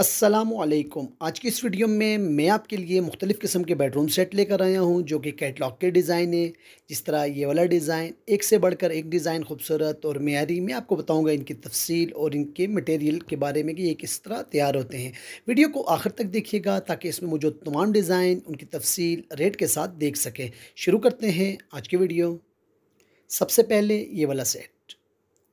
असलकुम आज की इस वीडियो में मैं आपके लिए मुख्तलिफ़ किस्म के बेडरूम सेट लेकर आया हूँ जो कि कैटलॉग के डिज़ाइन है जिस तरह ये वाला डिज़ाइन एक से बढ़कर एक डिज़ाइन खूबसूरत और मैारी मैं आपको बताऊँगा इनकी तफसील और इनके मटेरियल के बारे में कि ये किस तरह तैयार होते हैं वीडियो को आखिर तक देखिएगा ताकि इसमें मौजूद तमाम डिज़ाइन उनकी तफसील रेट के साथ देख सकें शुरू करते हैं आज की वीडियो सबसे पहले ये वाला सेट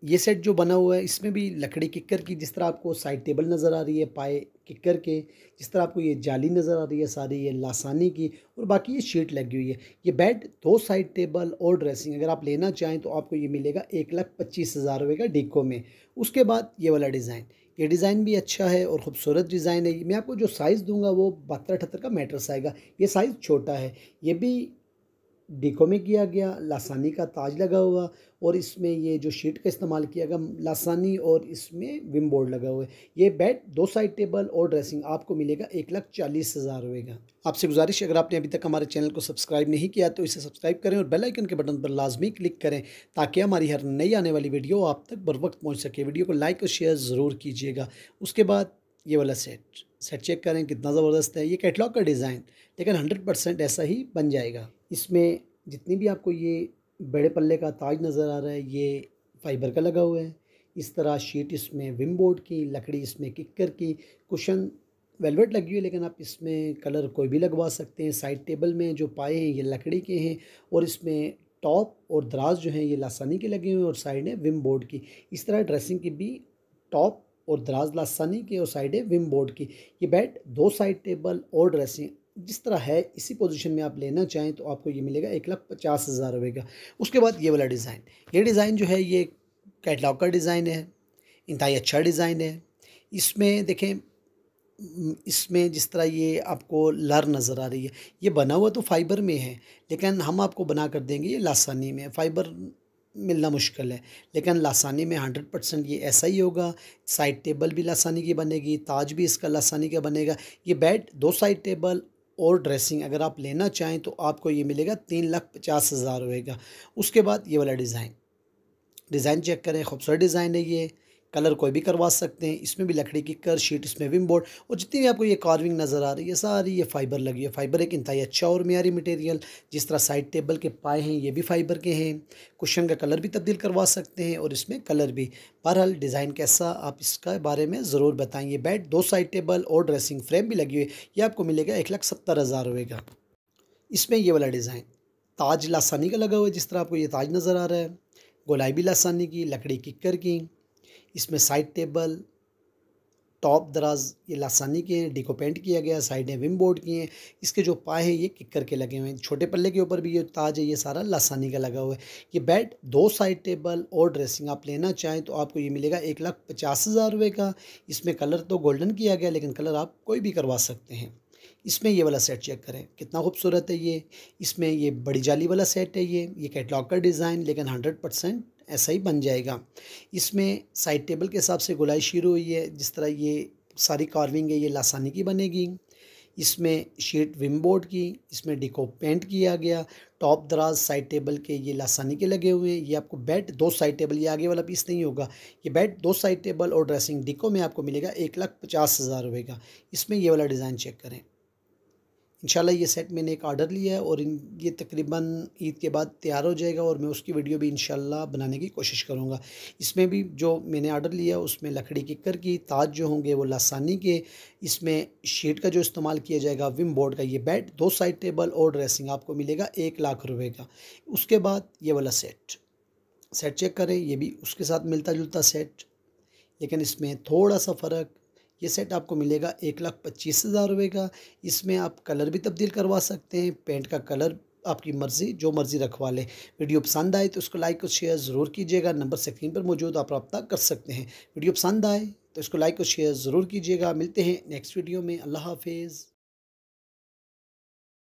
ये सेट जो बना हुआ है इसमें भी लकड़ी किक्कर की जिस तरह आपको साइड टेबल नज़र आ रही है पाए किकर के जिस तरह आपको ये जाली नज़र आ रही है सारी ये लासानी की और बाकी ये शीट लगी हुई है ये बेड दो साइड टेबल और ड्रेसिंग अगर आप लेना चाहें तो आपको ये मिलेगा एक लाख पच्चीस हज़ार रुपये का डिको में उसके बाद ये वाला डिज़ाइन ये डिज़ाइन भी अच्छा है और ख़ूबसूरत डिज़ाइन है मैं आपको जो साइज़ दूंगा वो बहत्तर अठहत्तर का मैट्रस आएगा ये साइज़ छोटा है ये भी डिको में किया गया लासानी का ताज लगा हुआ और इसमें ये जो शीट का इस्तेमाल किया गया लासानी और इसमें विम बोर्ड लगा हुआ है ये बेड दो साइड टेबल और ड्रेसिंग आपको मिलेगा एक लाख चालीस हज़ार का आपसे गुजारिश अगर आपने अभी तक हमारे चैनल को सब्सक्राइब नहीं किया तो इसे सब्सक्राइब करें और बेलाइकन के बटन पर लाजमी क्लिक करें ताकि हमारी हर नई आने वाली वीडियो आप तक बर वक्त पहुँच सके वीडियो को लाइक और शेयर ज़रूर कीजिएगा उसके बाद ये वाला सेट सेट चेक करें कितना ज़बरदस्त है ये कैटलॉग का डिज़ाइन लेकिन हंड्रेड परसेंट ऐसा ही बन जाएगा इसमें जितनी भी आपको ये बड़े पल्ले का ताज नज़र आ रहा है ये फाइबर का लगा हुआ है इस तरह शीट इसमें विम बोर्ड की लकड़ी इसमें किकर की कुशन वेलवेट लगी हुई है लेकिन आप इसमें कलर कोई भी लगवा सकते हैं साइड टेबल में जो पाए हैं ये लकड़ी के हैं और इसमें टॉप और दराज जो हैं ये लासानी के लगे हुए हैं और साइड है विम बोर्ड की इस तरह ड्रेसिंग की भी टॉप और दराजला सनी की और साइड है विम बोर्ड की ये बेड दो साइड टेबल और ड्रेसिंग जिस तरह है इसी पोजीशन में आप लेना चाहें तो आपको ये मिलेगा एक लाख पचास हज़ार रुपये का उसके बाद ये वाला डिज़ाइन ये डिज़ाइन जो है ये कैटलॉग का डिज़ाइन है इंतहाई अच्छा डिज़ाइन है इसमें देखें इसमें जिस तरह ये आपको लर नज़र आ रही है ये बना हुआ तो फाइबर में है लेकिन हम आपको बना कर देंगे ये लासानी में फाइबर मिलना मुश्किल है लेकिन लासानी में हंड्रेड परसेंट ये ऐसा ही होगा साइड टेबल भी लासानी की बनेगी ताज भी इसका लासानी का बनेगा ये बेड दो साइड टेबल और ड्रेसिंग अगर आप लेना चाहें तो आपको ये मिलेगा तीन लाख पचास हज़ार होएगा उसके बाद ये वाला डिज़ाइन डिज़ाइन चेक करें खूबसूरत डिज़ाइन है ये कलर कोई भी करवा सकते हैं इसमें भी लकड़ी की कर शीट इसमें विम बोर्ड और जितनी भी आपको ये कार्विंग नज़र आ रही है सारी ये फाइबर लगी है फाइबर एक इंतहाई अच्छा और मीरी मटेरियल जिस तरह साइड टेबल के पाए हैं ये भी फाइबर के हैं कुशन का कलर भी तब्दील करवा सकते हैं और इसमें कलर भी बहरहाल डिज़ाइन कैसा आप इसका बारे में ज़रूर बताएं ये बेड दो साइड टेबल और ड्रेसिंग फ्रेम भी लगी हुई है ये आपको मिलेगा एक लाख सत्तर हज़ार रुपये का इसमें ये वाला डिज़ाइन ताज लासानी का लगा हुआ है जिस तरह आपको ये ताज नज़र आ रहा है गोलाई भी लासानी की लकड़ी किक्कर की इसमें साइड टेबल टॉप दराज ये लासानी के हैं डिको पेंट किया गया साइडें विम बोर्ड की हैं इसके जो पाए हैं ये किक करके लगे हुए हैं छोटे पल्ले के ऊपर भी ये ताज है ये सारा लासानी का लगा हुआ है ये बेड दो साइड टेबल और ड्रेसिंग आप लेना चाहें तो आपको ये मिलेगा एक लाख पचास हज़ार रुपये का इसमें कलर तो गोल्डन किया गया लेकिन कलर आप कोई भी करवा सकते हैं इसमें ये वाला सेट चेक करें कितना खूबसूरत है ये इसमें ये बड़ी जाली वाला सेट है ये ये कैटलॉग का डिज़ाइन लेकिन हंड्रेड परसेंट ऐसा ही बन जाएगा इसमें साइड टेबल के हिसाब से गुलाई शुरू हुई है जिस तरह ये सारी कार्विंग है ये लासानी की बनेगी इसमें शीट विम बोर्ड की इसमें डिको पेंट किया गया टॉप दराज साइड टेबल के ये लासानी के लगे हुए हैं ये आपको बेड दो साइड टेबल ये आगे वाला पीस नहीं होगा ये बेड दो साइड टेबल और ड्रेसिंग डिको में आपको मिलेगा एक लाख पचास हज़ार रुपये का इसमें ये वाला डिज़ाइन चेक करें इंशाल्लाह ये सेट मैंने एक आर्डर लिया है और इन ये तकरीबन ईद के बाद तैयार हो जाएगा और मैं उसकी वीडियो भी इंशाल्लाह बनाने की कोशिश करूँगा इसमें भी जो मैंने आर्डर लिया उसमें लकड़ी किक्कर की ताज जो होंगे वो लासानी के इसमें शीट का जो इस्तेमाल किया जाएगा विम बोर्ड का ये बेड दो साइड टेबल और ड्रेसिंग आपको मिलेगा एक लाख रुपये का उसके बाद ये वाला सेट सेट चेक करें ये भी उसके साथ मिलता जुलता सेट लेकिन इसमें थोड़ा सा फ़र्क ये सेट आपको मिलेगा एक लाख पच्चीस हज़ार रुपये का इसमें आप कलर भी तब्दील करवा सकते हैं पेंट का कलर आपकी मर्ज़ी जो मर्ज़ी रखवा लें वीडियो पसंद आए तो उसको लाइक और शेयर ज़रूर कीजिएगा नंबर स्क्रीन पर मौजूद आप रब्ता कर सकते हैं वीडियो पसंद आए तो इसको लाइक और शेयर ज़रूर कीजिएगा मिलते हैं नेक्स्ट वीडियो में अल्लाह हाफिज़